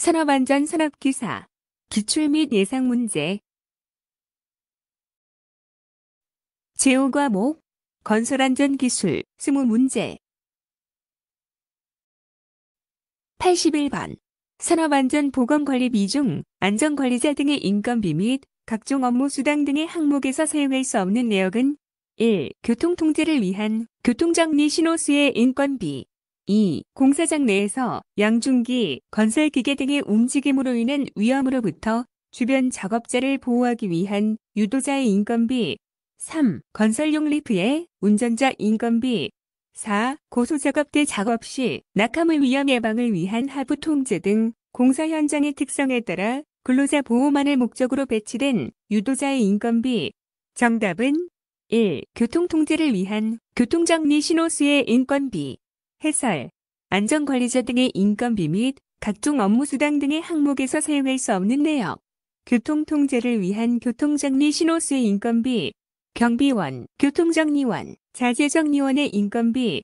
산업안전 산업기사 기출 및 예상 문제 제5과목 건설안전기술 20문제 81번 산업안전보건관리 비중, 안전관리자 등의 인건비 및 각종 업무 수당 등의 항목에서 사용할 수 없는 내역은 1. 교통통제를 위한 교통장리 신호수의 인건비 2. 공사장 내에서 양중기, 건설기계 등의 움직임으로 인한 위험으로부터 주변 작업자를 보호하기 위한 유도자의 인건비 3. 건설용 리프의 운전자 인건비 4. 고소작업 대 작업 시 낙하물 위험 예방을 위한 하부 통제 등 공사 현장의 특성에 따라 근로자 보호만을 목적으로 배치된 유도자의 인건비 정답은 1. 교통통제를 위한 교통정리 신호수의 인건비 해설, 안전관리자 등의 인건비 및 각종 업무수당 등의 항목에서 사용할 수 없는 내역, 교통통제를 위한 교통정리 신호수의 인건비, 경비원, 교통정리원, 자재정리원의 인건비,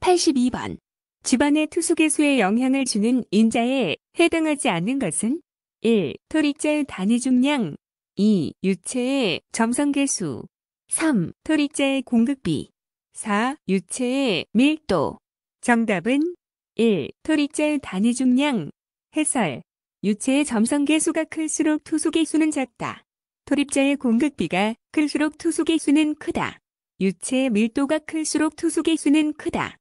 8 2번 집안의 투수계수에 영향을 주는 인자에 해당하지 않는 것은 1. 토릭자의 단위 중량 2. 유체의 점성계수 3. 토리째의 공급비 4. 유체의 밀도 정답은 1. 토리째의 단위 중량 해설 유체의 점성계수가 클수록 투수계수는 작다. 토립자의 공급비가 클수록 투수계수는 크다. 유체의 밀도가 클수록 투수계수는 크다.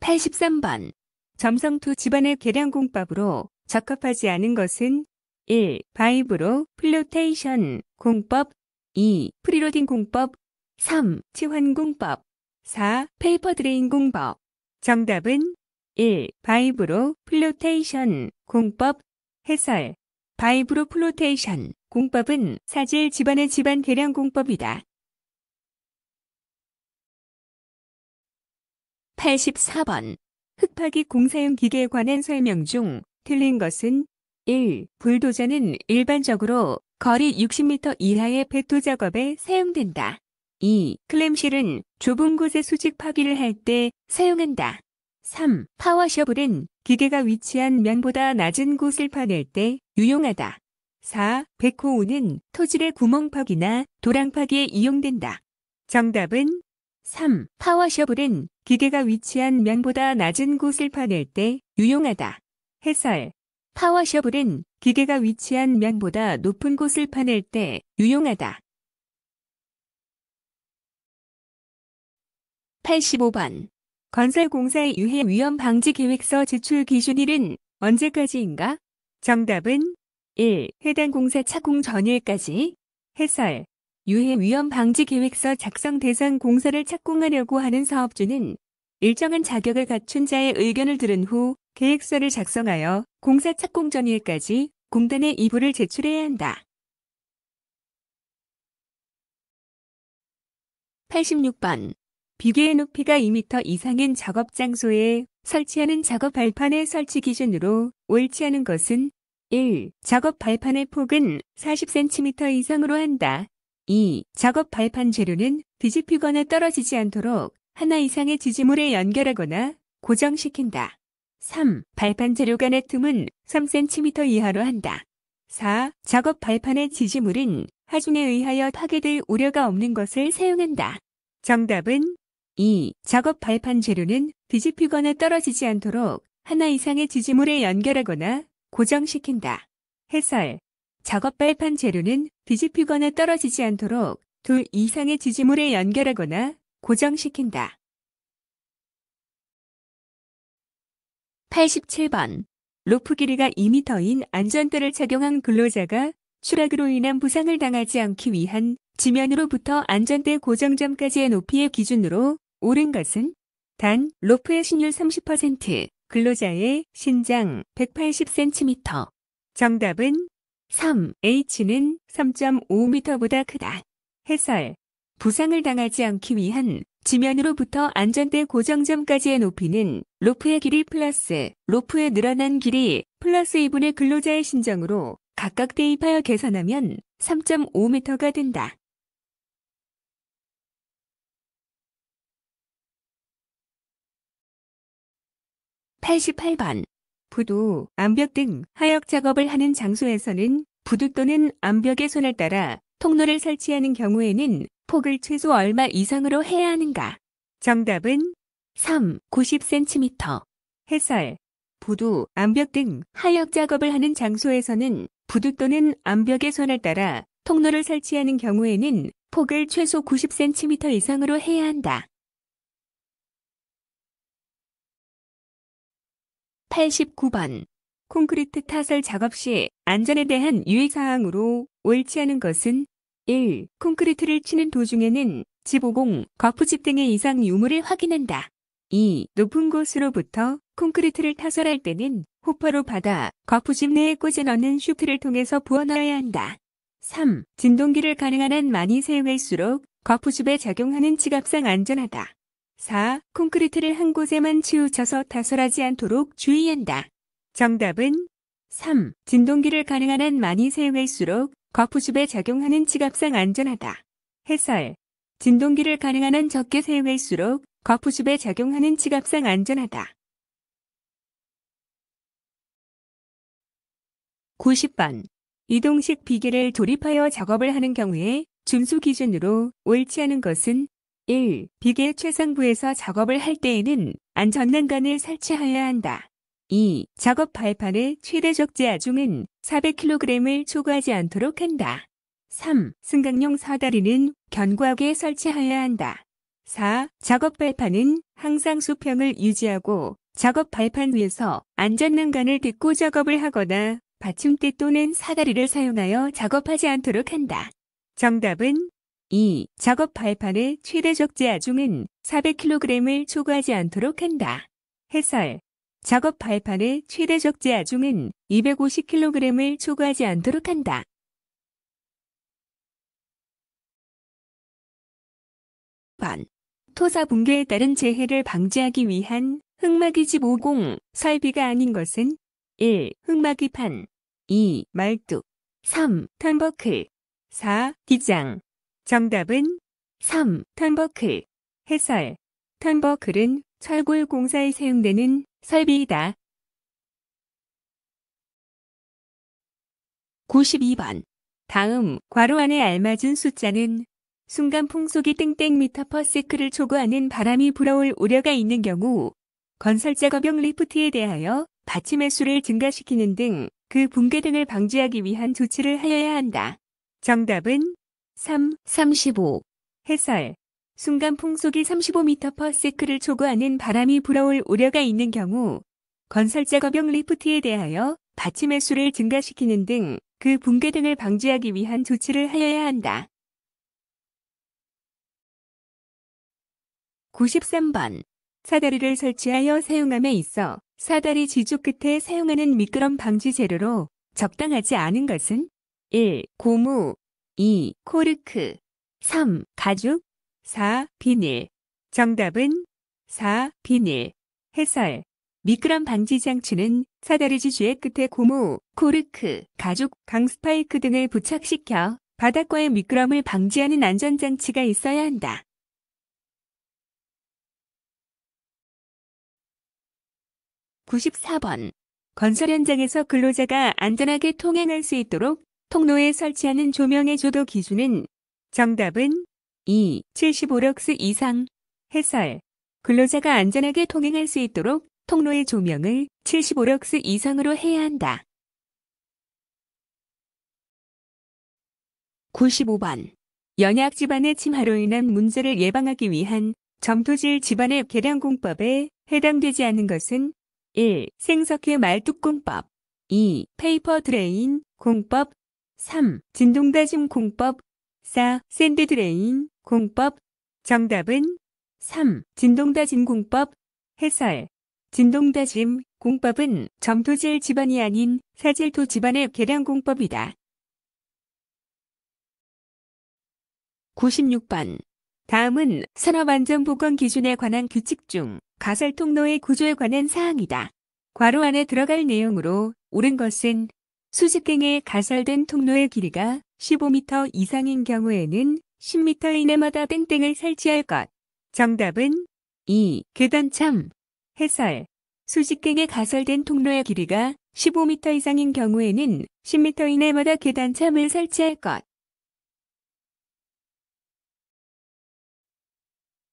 83번 점성투 집안의 계량공법으로 적합하지 않은 것은 1. 바이브로 플로테이션 공법 2. 프리로딩 공법 3. 치환 공법 4. 페이퍼 드레인 공법 정답은 1. 바이브로 플로테이션 공법 해설 바이브로 플로테이션 공법은 사질 집안의 집안 계량 공법이다. 84번 흑파기 공사용 기계에 관한 설명 중 틀린 것은 1. 불도저는 일반적으로 거리 60m 이하의 배토 작업에 사용된다. 2. 클램실은 좁은 곳에 수직 파기를 할 때 사용한다. 3. 파워셔블은 기계가 위치한 면보다 낮은 곳을 파낼 때 유용하다. 4. 백호우는 토질의 구멍 파기나 도랑 파기에 이용된다. 정답은 3. 파워셔블은 기계가 위치한 면보다 낮은 곳을 파낼 때 유용하다. 해설 파워셔블은 기계가 위치한 면보다 높은 곳을 파낼 때 유용하다. 85번 건설공사의 유해 위험 방지 계획서 제출 기준일은 언제까지인가? 정답은 1. 해당 공사 착공 전일까지 해설 유해 위험 방지 계획서 작성 대상 공사를 착공하려고 하는 사업주는 일정한 자격을 갖춘 자의 의견을 들은 후 계획서를 작성하여 공사 착공 전일까지 공단에 이부를 제출해야 한다. 86번 비계의 높이가 2m 이상인 작업 장소에 설치하는 작업 발판의 설치 기준으로 옳지 않은 것은 1. 작업 발판의 폭은 40cm 이상으로 한다. 2. 작업 발판 재료는 뒤집히거나 떨어지지 않도록 하나 이상의 지지물에 연결하거나 고정시킨다. 3. 발판 재료 간의 틈은 3cm 이하로 한다. 4. 작업 발판의 지지물은 하중에 의하여 파괴될 우려가 없는 것을 사용한다. 정답은 2. 작업 발판 재료는 뒤집히거나 떨어지지 않도록 하나 이상의 지지물에 연결하거나 고정시킨다. 해설 작업 발판 재료는 뒤집히거나 떨어지지 않도록 둘 이상의 지지물에 연결하거나 고정시킨다. 87번. 로프 길이가 2m인 안전대를 착용한 근로자가 추락으로 인한 부상을 당하지 않기 위한 지면으로부터 안전대 고정점까지의 높이의 기준으로 옳은 것은 단 로프의 신율 30%, 근로자의 신장 180cm. 정답은 3. H는 3.5m보다 크다. 해설 부상을 당하지 않기 위한 지면으로부터 안전대 고정점까지의 높이는 로프의 길이 플러스 로프의 늘어난 길이 플러스 2분의 근로자의 신정으로 각각 대입하여 계산하면 3.5m가 된다. 8 8번 부두, 암벽 등 하역 작업을 하는 장소에서는 부두 또는 암벽의 손을 따라 통로를 설치하는 경우에는 폭을 최소 얼마 이상으로 해야 하는가? 정답은 3. 90cm. 해설. 부두, 암벽 등 하역 작업을 하는 장소에서는 부두 또는 암벽의 선을 따라 통로를 설치하는 경우에는 폭을 최소 90cm 이상으로 해야 한다. 89번. 콘크리트 타설 작업 시 안전에 대한 유의사항으로 옳지 않은 것은 1. 콘크리트를 치는 도중에는 지보공, 거푸집 등의 이상 유물을 확인한다. 2. 높은 곳으로부터 콘크리트를 타설할 때는 호퍼로 받아 거푸집 내에 꽂아 넣는 슈트를 통해서 부어 넣어야 한다. 3. 진동기를 가능한 한 많이 사용할수록 거푸집에 작용하는 지갑상 안전하다. 4. 콘크리트를 한 곳에만 치우쳐서 타설하지 않도록 주의한다. 정답은 3. 진동기를 가능한 한 많이 사용할수록 거푸습에 작용하는 지갑상 안전하다. 해설. 진동기를 가능한 한 적게 사용할수록 거푸습에 작용하는 지갑상 안전하다. 90번. 이동식 비계를 조립하여 작업을 하는 경우에 준수 기준으로 옳지 않은 것은 1. 비계 최상부에서 작업을 할 때에는 안전난간을 설치하여야 한다. 2. 작업 발판의 최대적 재하중은 400kg을 초과하지 않도록 한다. 3. 승강용 사다리는 견고하게 설치하여야 한다. 4. 작업 발판은 항상 수평을 유지하고 작업 발판 위에서 안전난간을 딛고 작업을 하거나 받침대 또는 사다리를 사용하여 작업하지 않도록 한다. 정답은 2. 작업 발판의 최대적 재하중은 400kg을 초과하지 않도록 한다. 해설 작업 발판의 최대 적재 아중은 250kg을 초과하지 않도록 한다. 반 토사 붕괴에 따른 재해를 방지하기 위한 흑마기집5공 설비가 아닌 것은 1. 흑마기판 2. 말뚝 3. 턴버클 4. 기장 정답은 3. 턴버클 해설 턴버클은 철골 공사에 사용되는 설비이다. 92번. 다음 괄호 안에 알맞은 숫자는 순간 풍속이 땡땡 미터 퍼세크를 초과하는 바람이 불어올 우려가 있는 경우 건설 작업용 리프트에 대하여 받침의 수를 증가시키는 등 그 붕괴 등을 방지하기 위한 조치를 하여야 한다. 정답은 3, 35. 해설 순간 풍속이 35m/s를 초과하는 바람이 불어올 우려가 있는 경우 건설작업용 리프트에 대하여 받침의 수를 증가시키는 등 그 붕괴 등을 방지하기 위한 조치를 하여야 한다. 93번 사다리를 설치하여 사용함에 있어 사다리 지주 끝에 사용하는 미끄럼 방지 재료로 적당하지 않은 것은 1. 고무 2. 코르크 3. 가죽 4. 비닐. 정답은 4. 비닐. 해설. 미끄럼 방지 장치는 사다리지 주의 끝에 고무, 코르크, 가죽, 강스파이크 등을 부착시켜 바닥과의 미끄럼을 방지하는 안전장치가 있어야 한다. 구십번 건설 현장에서 근로자가 안전하게 통행할 수 있도록 통로에 설치하는 조명의 조도 기준은 정답은 2. 75럭스 이상 해설 근로자가 안전하게 통행할 수 있도록 통로의 조명을 75럭스 이상으로 해야 한다. 95번 연약 집안의 침하로 인한 문제를 예방하기 위한 점토질 집안의 계량공법에 해당되지 않는 것은 1. 생석회 말뚝공법 2. 페이퍼 드레인 공법 3. 진동다짐 공법 4. 샌드 드레인 공법 정답은 3. 진동다짐 공법 해설 진동다짐 공법은 점토질 집안이 아닌 사질토 집안의 계량 공법이다. 96번 다음은 산업안전보건 기준에 관한 규칙 중 가설 통로의 구조에 관한 사항이다. 괄호 안에 들어갈 내용으로 옳은 것은 수직갱에 가설된 통로의 길이가 15m 이상인 경우에는 10m 이내마다 땡땡을 설치할 것. 정답은 2. 계단 참. 해설. 수직갱에 가설된 통로의 길이가 15m 이상인 경우에는 10m 이내마다 계단 참을 설치할 것.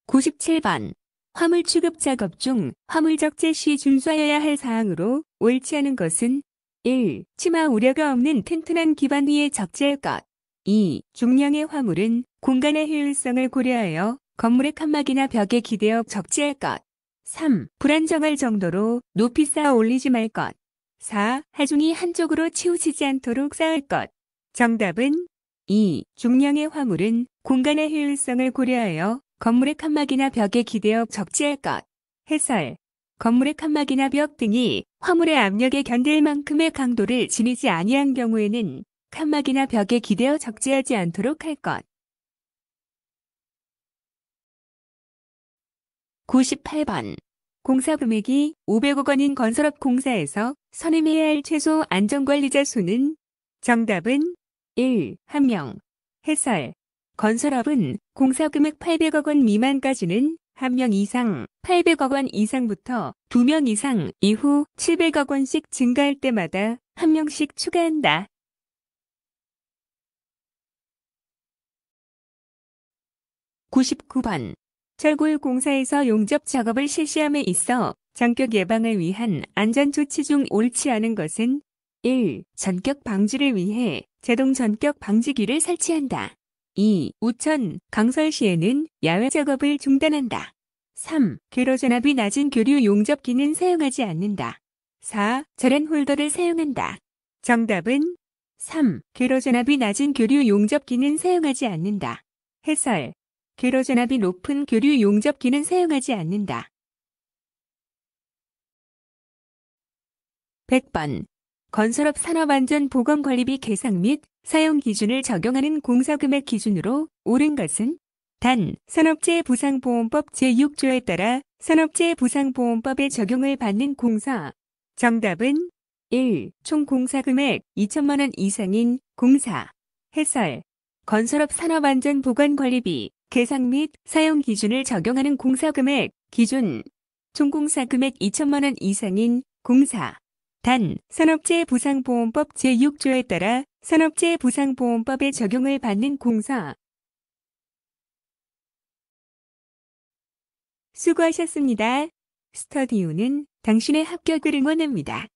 97번. 화물 취급 작업 중 화물 적재 시 준수하여야 할 사항으로 옳지 않은 것은 1. 치마 우려가 없는 튼튼한 기반 위에 적재할 것. 2. 중량의 화물은 공간의 효율성을 고려하여 건물의 칸막이나 벽에 기대어 적재할 것. 3. 불안정할 정도로 높이 쌓아 올리지 말 것. 4. 하중이 한쪽으로 치우치지 않도록 쌓을 것. 정답은 2. 중량의 화물은 공간의 효율성을 고려하여 건물의 칸막이나 벽에 기대어 적재할 것. 해설. 건물의 칸막이나 벽 등이 화물의 압력에 견딜 만큼의 강도를 지니지 아니한 경우에는 칸막이나 벽에 기대어 적재하지 않도록 할 것. 98번 공사 금액이 500억 원인 건설업 공사에서 선임해야 할 최소 안전관리자 수는 정답은 1. 1명 해설 건설업은 공사 금액 800억 원 미만까지는 1명 이상, 800억 원 이상부터 2명 이상 이후 700억 원씩 증가할 때마다 1명씩 추가한다. 구십번 철골 공사에서 용접 작업을 실시함에 있어 전격 예방을 위한 안전조치 중 옳지 않은 것은 1. 전격 방지를 위해 제동 전격 방지기를 설치한다. 2. 우천, 강설 시에는 야외 작업을 중단한다. 3. 괴로 전압이 낮은 교류 용접기는 사용하지 않는다. 4. 절연 홀더를 사용한다. 정답은 3. 괴로 전압이 낮은 교류 용접기는 사용하지 않는다. 해설 게로전압이 높은 교류 용접기는 사용하지 않는다. 100번 건설업 산업안전보건관리비 계상 및 사용 기준을 적용하는 공사금액 기준으로 옳은 것은 단 산업재해보상보험법 제6조에 따라 산업재해보상보험법의 적용을 받는 공사 정답은 1. 총 공사금액 2천만원 이상인 공사 해설 건설업 산업안전보건관리비 계상 및 사용 기준을 적용하는 공사금액 기준 총공사금액 2천만 원 이상인 공사 단 산업재해 보상보험법 제6조에 따라 산업재해 보상보험법의 적용을 받는 공사 수고하셨습니다. 스터디오는 당신의 합격을 응원합니다.